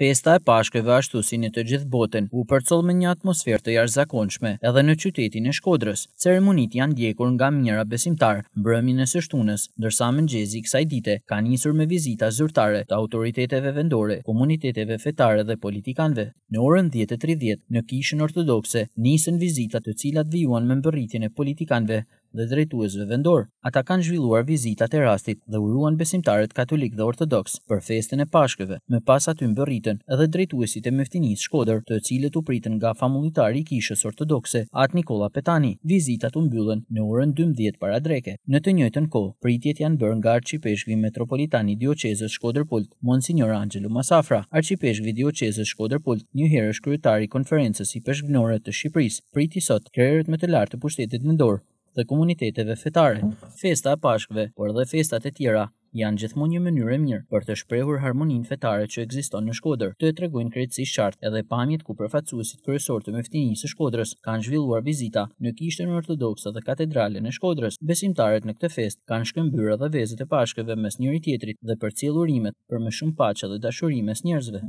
Pesta e pashkëve ashtu si në të gjithë botën, u përcoll me një atmosferë të jashtëzakonshme edhe në qytetin e Shkodrës. Ceremonitë janë ndjekur nga mijëra besimtarë, mbrëmjen e së shtunës, ndërsa mëngjesi kësaj dite ka nisur me vizita zyrtare të autoriteteve vendore, komuniteteve fetare dhe politikanve. Në orën 10:30, në kishën ortodokse, nisën vizita të cilat vijuan me mbërritjen e politikanve dhe drejtuesve vendor. Ata kanë zhvilluar vizitat e rastit dhe uruan besimtarët katolik dhe ortodoks për festën e Pashkëve, me pas aty mbërritën edhe drejtuesit e mëftinisë Shkodër, të cilët u pritën nga famullitari i kishës ortodokse At Nikola Petani. Vizitat u mbyllën në orën 12 para dreke. Në të njëjtën kohë, pritjet janë bërë nga arcipeshkvi metropolitan i diocezës pult Monsignor Angelo Masafra, arcipeshkvi diocezës Shkodër-Pult, njëherë kryetari konferencës i peshqnorëve të Shqipërisë, priti sot krerët me të lartë të pushtetit dorë dhe komuniteteve fetare. Festa e Pashkëve, por edhe festat e tjera, janë gjithmonë një mënyrë e mirë për të shprehur harmoninë fetare që ekziston në Shkodër. Të tregojnë krejtësisht qartë edhe pamjet ku përfaqësuesit kryesorë të mëftinisë së Shkodrës kanë zhvilluar vizita në kishën ortodokse dhe katedralen e Shkodrës. Besimtarët në këtë festë kanë shkëmbyer edhe vezët e Pashkëve mes njëri tjetrit dhe përcjellurimet për më shumë paqe dhe dashuri mes njerëzve.